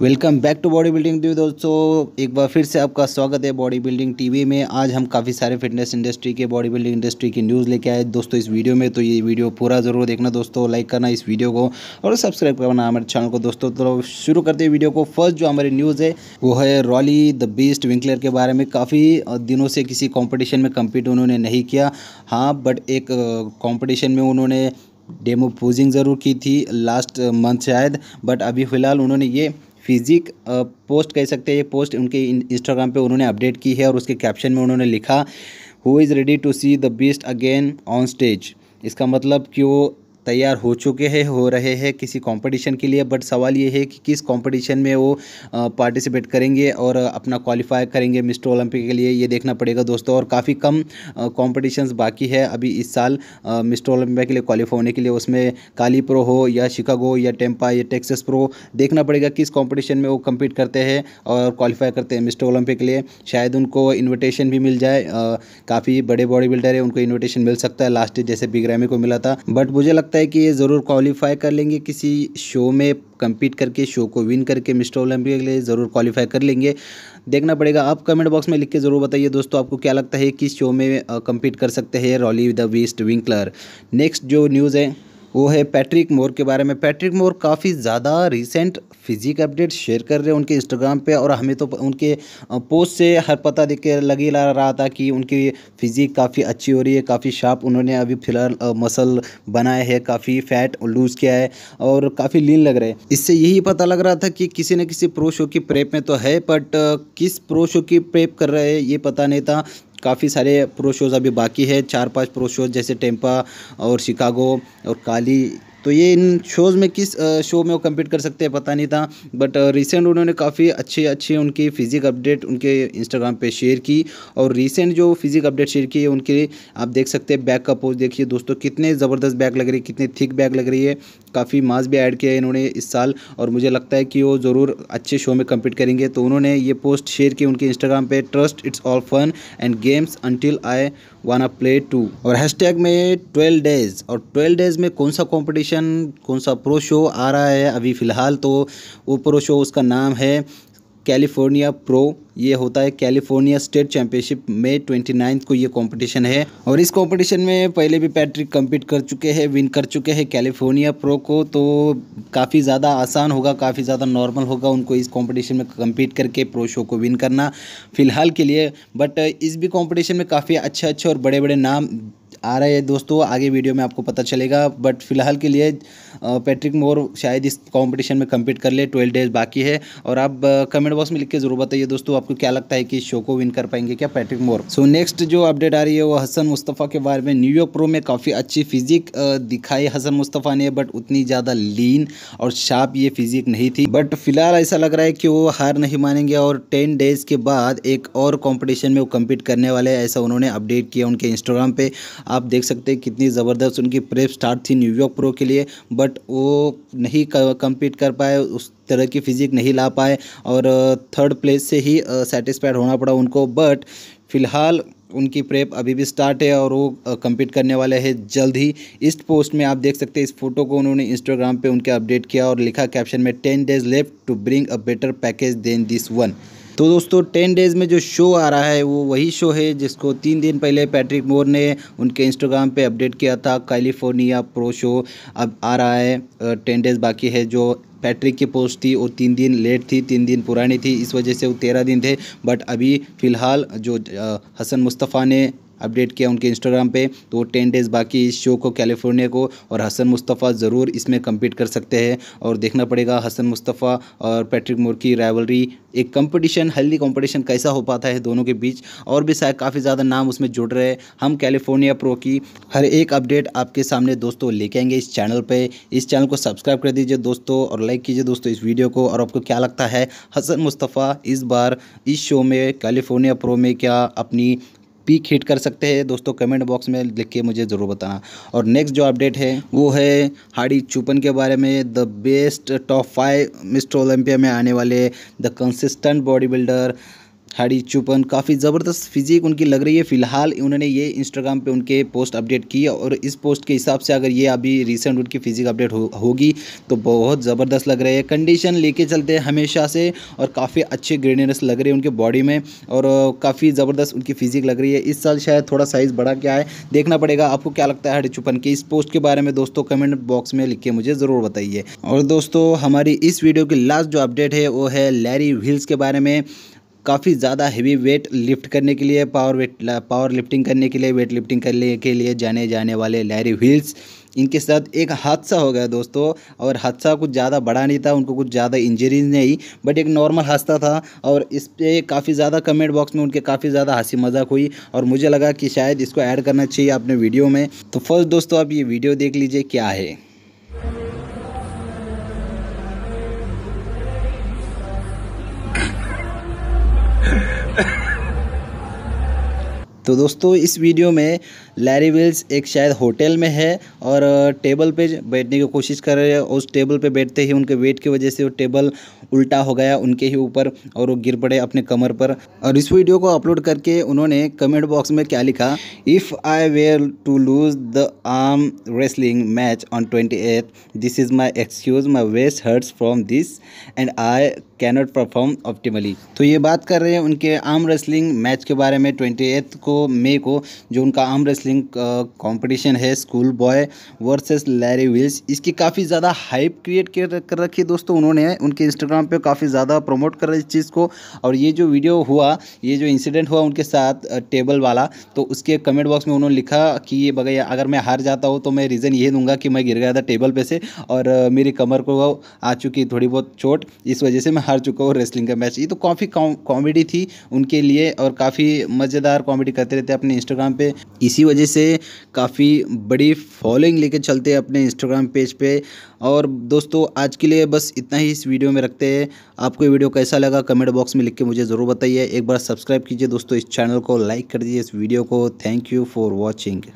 welcome back to body building TV दोस्तों एक बार फिर से आपका स्वागत है बॉडी बिल्डिंग टीवी में आज हम काफ़ी सारे फिटनेस इंडस्ट्री के बॉडी बिल्डिंग इंडस्ट्री की न्यूज़ लेके आए दोस्तों इस वीडियो में तो ये वीडियो पूरा ज़रूर देखना दोस्तों लाइक करना इस वीडियो को और सब्सक्राइब करना हमारे चैनल को दोस्तों तो शुरू करते हैं वीडियो को फर्स्ट जो हमारी न्यूज़ है वो है रॉली द बेस्ट विंकलर के बारे में काफ़ी दिनों से किसी कॉम्पिटिशन में कम्पीट उन्होंने नहीं किया हाँ बट एक कॉम्पिटिशन में उन्होंने डेमो पोजिंग ज़रूर की थी लास्ट मंथ शायद बट अभी फ़िलहाल उन्होंने ये फिजिक पोस्ट कह सकते हैं ये पोस्ट उनके इंस्टाग्राम पे उन्होंने अपडेट की है और उसके कैप्शन में उन्होंने लिखा who is ready to see the beast again on stage इसका मतलब कि वो तैयार हो चुके हैं हो रहे हैं किसी कंपटीशन के लिए बट सवाल ये है कि किस कंपटीशन में वो पार्टिसिपेट करेंगे और अपना क्वालिफाई करेंगे मिस्टर ओलंपिक के लिए ये देखना पड़ेगा दोस्तों और काफ़ी कम कॉम्पिटिशन्स बाकी है अभी इस साल मिस्टर ओलंपिक के लिए क्वालिफाई होने के लिए उसमें काली प्रो हो या शिकागो या टेम्पा या टेक्सस प्रो देखना पड़ेगा किस कॉम्पिटिशन में वो कम्पीट करते हैं और क्वालिफाई करते हैं मिस्टर ओलंपिक के लिए शायद उनको इन्विटेशन भी मिल जाए काफ़ी बड़े बॉडी बिल्डर है उनको इन्विटेशन मिल सकता है लास्ट जैसे बिग्रामी को मिला था बट मुझे लगता लगता है कि ये ज़रूर क्वालिफाई कर लेंगे किसी शो में कम्पीट करके शो को विन करके मिस्टर ओलंपिया के लिए ज़रूर क्वालिफाई कर लेंगे देखना पड़ेगा आप कमेंट बॉक्स में लिख के ज़रूर बताइए दोस्तों आपको क्या लगता है किस शो में कम्पीट कर सकते हैं Roelly the west Winklaar next जो न्यूज़ है वो है पैट्रिक मोर के बारे में पैट्रिक मोर काफ़ी ज़्यादा रिसेंट फिजिक अपडेट शेयर कर रहे हैं उनके इंस्टाग्राम पे और हमें तो उनके पोस्ट से हर पता दिख के लगी ला रहा था कि उनकी फ़िज़िक काफ़ी अच्छी हो रही है काफ़ी शार्प उन्होंने अभी फ़िलहाल मसल बनाए हैं काफ़ी फैट लूज़ किया है और काफ़ी लीन लग रहे हैं इससे यही पता लग रहा था कि किसी न किसी प्रो शो की प्रेप में तो है बट किस प्रो शो की प्रेप कर रहे हैं ये पता नहीं था काफ़ी सारे प्रो शोज़ अभी बाकी है चार पाँच प्रो शोज़ जैसे टेम्पा और शिकागो और काली तो ये इन शोज़ में किस शो में वो कम्पीट कर सकते हैं पता नहीं था बट रिसेंट उन्होंने काफ़ी अच्छे अच्छे उनकी फिजिक अपडेट उनके इंस्टाग्राम पे शेयर की और रिसेंट जो फिजिक अपडेट शेयर की है उनके आप देख सकते हैं बैक का पोज देखिए दोस्तों कितने ज़बरदस्त बैग लग रही है कितनी थिक बैग लग रही है काफ़ी मास भी ऐड किया है इन्होंने इस साल और मुझे लगता है कि वो ज़रूर अच्छे शो में कम्पीट करेंगे तो उन्होंने ये पोस्ट शेयर की उनके इंस्टाग्राम पर trust it's all fun and games until I won a play to और हैश में ट्वेल्व डेज और ट्वेल्व डेज में कौन सा कॉम्पिटिशन सेक्शन कौन सा प्रो शो आ रहा है अभी फ़िलहाल तो वो प्रो शो उसका नाम है कैलिफोर्निया प्रो ये होता है कैलिफोर्निया स्टेट चैम्पियनशिप में ट्वेंटी नाइन्थ को ये कंपटीशन है और इस कंपटीशन में पहले भी पैट्रिक कम्पीट कर चुके हैं विन कर चुके हैं कैलिफोर्निया प्रो को तो काफ़ी ज़्यादा आसान होगा काफ़ी ज़्यादा नॉर्मल होगा उनको इस कंपटीशन में कम्पीट करके प्रो शो को विन करना फ़िलहाल के लिए बट इस भी कॉम्पिटिशन में काफ़ी अच्छे अच्छे और बड़े बड़े नाम आ रहा है दोस्तों आगे वीडियो में आपको पता चलेगा बट फिलहाल के लिए पैट्रिक मोर शायद इस कंपटीशन में कम्पीट कर ले ट्वेल्व डेज बाकी है और आप कमेंट बॉक्स में लिख के ज़रूर बताइए दोस्तों आपको क्या लगता है कि इस शो को विन कर पाएंगे क्या पैट्रिक मोर सो नेक्स्ट जो अपडेट आ रही है वो हसन मुस्तफ़ा के बारे में न्यूयॉर्क प्रो में काफ़ी अच्छी फिजिक दिखाई हसन मुस्तफ़ा ने बट उतनी ज़्यादा लीन और शार्प ये फिजिक नहीं थी बट फिलहाल ऐसा लग रहा है कि वो हार नहीं मानेंगे और टेन डेज के बाद एक और कॉम्पिटिशन में वो कम्पीट करने वाले ऐसा उन्होंने अपडेट किया उनके इंस्टाग्राम पर आप देख सकते हैं कितनी ज़बरदस्त उनकी प्रेप स्टार्ट थी न्यूयॉर्क प्रो के लिए बट वो नहीं कम्पीट कर पाए उस तरह की फिजिक नहीं ला पाए और थर्ड uh, प्लेस से ही सेटिस्फाइड uh, होना पड़ा उनको बट फिलहाल उनकी प्रेप अभी भी स्टार्ट है और वो कम्पीट uh, करने वाले हैं जल्द ही इस पोस्ट में आप देख सकते हैं इस फोटो को उन्होंने इंस्टाग्राम पे उनके अपडेट किया और लिखा कैप्शन में ten days left to bring a better package than this one तो दोस्तों टेन डेज़ में जो शो आ रहा है वो वही शो है जिसको तीन दिन पहले पैट्रिक मोर ने उनके इंस्टाग्राम पे अपडेट किया था कैलिफोर्निया प्रो शो अब आ रहा है टेन डेज़ बाकी है जो पैट्रिक की पोस्ट थी वो तीन दिन लेट थी तीन दिन पुरानी थी इस वजह से वो तेरह दिन थे बट अभी फ़िलहाल जो हसन मुस्तफ़ा ने अपडेट किया उनके इंस्टाग्राम पे तो टेन डेज़ बाकी इस शो को कैलिफोर्निया को और हसन मुस्तफ़ा ज़रूर इसमें कम्पीट कर सकते हैं और देखना पड़ेगा हसन मुस्तफ़ा और पैट्रिक मोर की राइवलरी एक कंपटीशन हेल्दी कंपटीशन कैसा हो पाता है दोनों के बीच और भी शायद काफ़ी ज़्यादा नाम उसमें जुड़ रहे हैं हम कैलिफोर्निया प्रो की हर एक अपडेट आपके सामने दोस्तों लेके आएंगे इस चैनल पर इस चैनल को सब्सक्राइब कर दीजिए दोस्तों और लाइक कीजिए दोस्तों इस वीडियो को और आपको क्या लगता है हसन मुस्तफ़ा इस बार इस शो में कैलिफोर्निया प्रो में क्या अपनी पीक हिट कर सकते हैं दोस्तों कमेंट बॉक्स में लिख के मुझे ज़रूर बताना और नेक्स्ट जो अपडेट है वो है हाड़ी चुपन के बारे में the best top five Mr Olympia में आने वाले the consistent body builder Hadi Choopan काफ़ी ज़बरदस्त फिजिक उनकी लग रही है फिलहाल उन्होंने ये इंस्टाग्राम पे उनके पोस्ट अपडेट की और इस पोस्ट के हिसाब से अगर ये अभी रिसेंट उनकी फिजिक अपडेट हो, होगी तो बहुत ज़बरदस्त लग रही है कंडीशन लेके चलते हैं हमेशा से और काफ़ी अच्छे ग्रेनेस लग रहे हैं उनके बॉडी में और काफ़ी ज़बरदस्त उनकी फिजिक लग रही है इस साल शायद थोड़ा साइज़ बड़ा क्या है देखना पड़ेगा आपको क्या लगता है हरी चुपन की इस पोस्ट के बारे में दोस्तों कमेंट बॉक्स में लिख के मुझे ज़रूर बताइए और दोस्तों हमारी इस वीडियो की लास्ट जो अपडेट है वो है लैरी व्हील्स के बारे में काफ़ी ज़्यादा हैवी वेट लिफ्ट करने के लिए पावर वेट पावर लिफ्टिंग करने के लिए वेट लिफ्टिंग करने के लिए जाने जाने वाले लैरी व्हील्स इनके साथ एक हादसा हो गया दोस्तों और हादसा कुछ ज़्यादा बड़ा नहीं था उनको कुछ ज़्यादा इंजरीज नहीं बट एक नॉर्मल हादसा था और इस पर काफ़ी ज़्यादा कमेंट बॉक्स में उनके काफ़ी ज़्यादा हंसी मजाक हुई और मुझे लगा कि शायद इसको ऐड करना चाहिए अपने वीडियो में तो फर्स्ट दोस्तों आप ये वीडियो देख लीजिए क्या है तो दोस्तों इस वीडियो में लैरी विल्स एक शायद होटल में है और टेबल पे बैठने की कोशिश कर रहे हैं उस टेबल पे बैठते ही उनके वेट की वजह से वो टेबल उल्टा हो गया उनके ही ऊपर और वो गिर पड़े अपने कमर पर और इस वीडियो को अपलोड करके उन्होंने कमेंट बॉक्स में क्या लिखा if I were to lose the arm wrestling match on twenty this is my excuse my waist hurts from this and I cannot perform optimally तो ये बात कर रहे हैं उनके आर्म रेसलिंग मैच के बारे में ट्वेंटी एथ को मे को जो उनका आर्म रेसलिंग कंपटीशन है school boy versus Larry Wheels इसकी काफ़ी ज़्यादा हाइप क्रिएट कर रखी है दोस्तों उन्होंने उनके इंस्टाग्राम पे काफ़ी ज़्यादा प्रमोट कर रहे इस चीज़ को और ये जो वीडियो हुआ ये जो इंसिडेंट हुआ उनके साथ टेबल वाला तो उसके कमेंट बॉक्स में उन्होंने लिखा कि ये बगैया अगर मैं हार जाता हूँ तो मैं रीज़न ये दूंगा कि मैं गिर गया था टेबल पे से और मेरी कमर को आ चुकी थोड़ी बहुत चोट इस वजह से मैं हार चुका हो रेसलिंग का मैच ये तो काफ़ी कॉमेडी थी उनके लिए और काफ़ी मज़ेदार कॉमेडी करते रहते अपने इंस्टाग्राम पे इसी वजह से काफ़ी बड़ी फॉलोइंग लेके चलते हैं अपने इंस्टाग्राम पेज पे और दोस्तों आज के लिए बस इतना ही इस वीडियो में रखते हैं आपको ये वीडियो कैसा लगा कमेंट बॉक्स में लिख के मुझे ज़रूर बताइए एक बार सब्सक्राइब कीजिए दोस्तों इस चैनल को लाइक कर दीजिए इस वीडियो को थैंक यू फॉर वॉचिंग